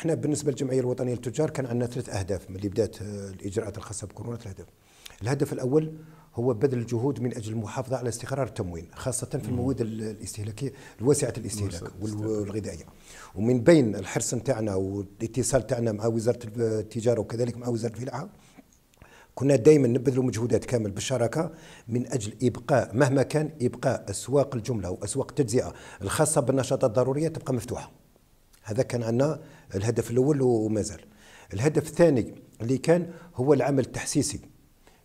احنا بالنسبه للجمعيه الوطنيه للتجار كان عندنا ثلاث اهداف من اللي بدات آه، الاجراءات الخاصه بكورونا ثلاث اهداف. الهدف الاول هو بذل الجهود من اجل المحافظه على استقرار التموين خاصه في المواد الاستهلاكيه الواسعه الاستهلاك والغذائيه ومن بين الحرص نتاعنا والاتصال تاعنا مع وزاره التجاره وكذلك مع وزاره الفلاحه كنا دائما نبذل مجهودات كامل بالشراكه من اجل ابقاء مهما كان ابقاء اسواق الجمله واسواق التجزئه الخاصه بالنشاطات الضروريه تبقى مفتوحه هذا كان عندنا الهدف الاول ومازال الهدف الثاني اللي كان هو العمل التحسيسي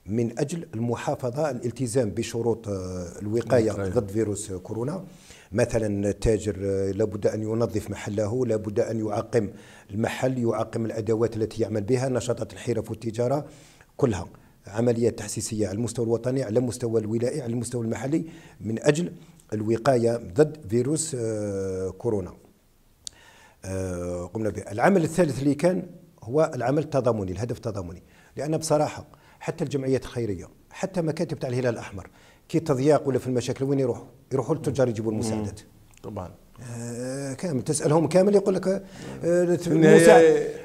من اجل المحافظه الالتزام بشروط آه، الوقايه ضد فيروس كورونا مثلا التاجر آه، لابد ان ينظف محله لابد ان يعقم المحل يعقم الادوات التي يعمل بها نشاطات الحرف والتجاره كلها عمليه تحسيسيه على المستوى الوطني على المستوى الولائي على المستوى المحلي من اجل الوقايه ضد فيروس آه، كورونا آه، قمنا به العمل الثالث اللي كان هو العمل التضامني الهدف التضامني لان بصراحه حتى الجمعيات الخيريه حتى مكاتب تاع الهلال الاحمر كي تضياق ولا في المشاكل وين يروحوا؟ يروحوا للتجار يجيبوا المساعدات طبعا آه، كامل تسالهم كامل يقول لك آه،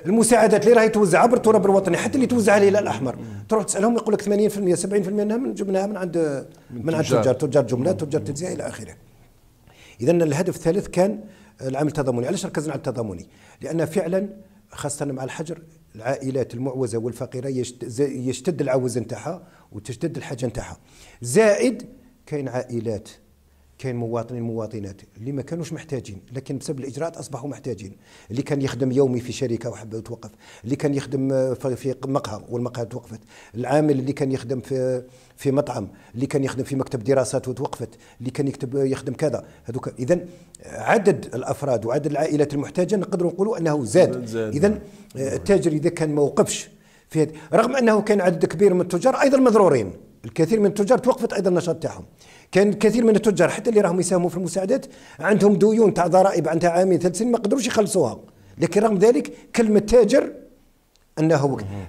المساعدات اللي راهي توزع عبر التراب الوطني حتى اللي توزع على الهلال الاحمر تروح تسالهم يقول لك 80% 70% منها من جبناها من عند من, من عند تجار تجار جمله تجار تجزئه الى اخره اذا الهدف الثالث كان العمل التضامني علاش ركزنا على التضامني لان فعلا خاصه مع الحجر العائلات المعوزه والفقيره يشتد العوز نتاعها وتشتد الحاجه نتاعها زائد كاين عائلات كاين مواطنين مواطنات اللي ما كانوش محتاجين لكن بسبب الاجراءات اصبحوا محتاجين اللي كان يخدم يومي في شركه وحب توقف اللي كان يخدم في مقهى والمقهى توقفت العامل اللي كان يخدم في في مطعم اللي كان يخدم في مكتب دراسات وتوقفت اللي كان يكتب يخدم كذا هذوك اذا عدد الافراد وعدد العائلات المحتاجه نقدروا نقولوا انه زاد, زاد. اذا آه، التاجر اذا كان ما وقفش في رغم انه كان عدد كبير من التجار ايضا مضرورين الكثير من التجار توقفت ايضا النشاط تاعهم كان كثير من التجار حتى اللي راهم يساهموا في المساعدات عندهم ديون تاع ضرائب عندها عامين ثلاث سنين ما قدروش يخلصوها لكن رغم ذلك كلمه تاجر انه